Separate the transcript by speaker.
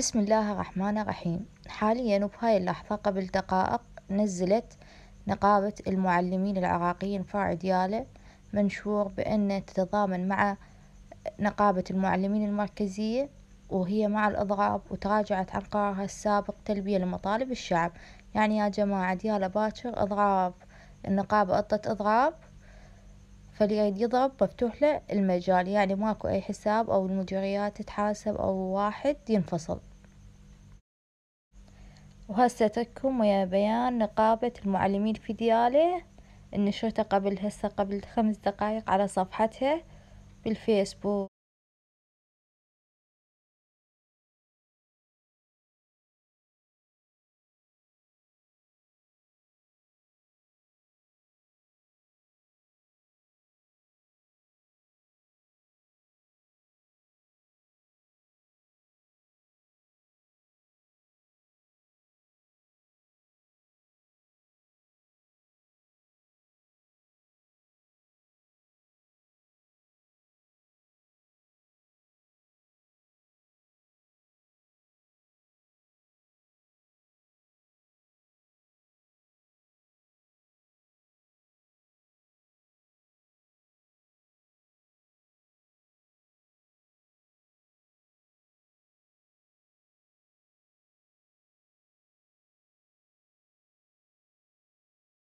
Speaker 1: بسم الله الرحمن الرحيم حاليا وبهاي اللحظة قبل دقائق نزلت نقابة المعلمين العراقيين فرع ديالة منشور بأن تتضامن مع نقابة المعلمين المركزية وهي مع الإضراب وتراجعت عن قرارها السابق تلبية لمطالب الشعب يعني يا جماعة ديالة باكر إضراب النقابة قطت إضراب فليريد يضرب مفتوح له المجال يعني ماكو أي حساب أو المديريات تحاسب أو واحد ينفصل وهسه تكم ويا بيان نقابة المعلمين في ديالي نشرته قبل هسه قبل خمس دقايق على صفحتها
Speaker 2: بالفيسبوك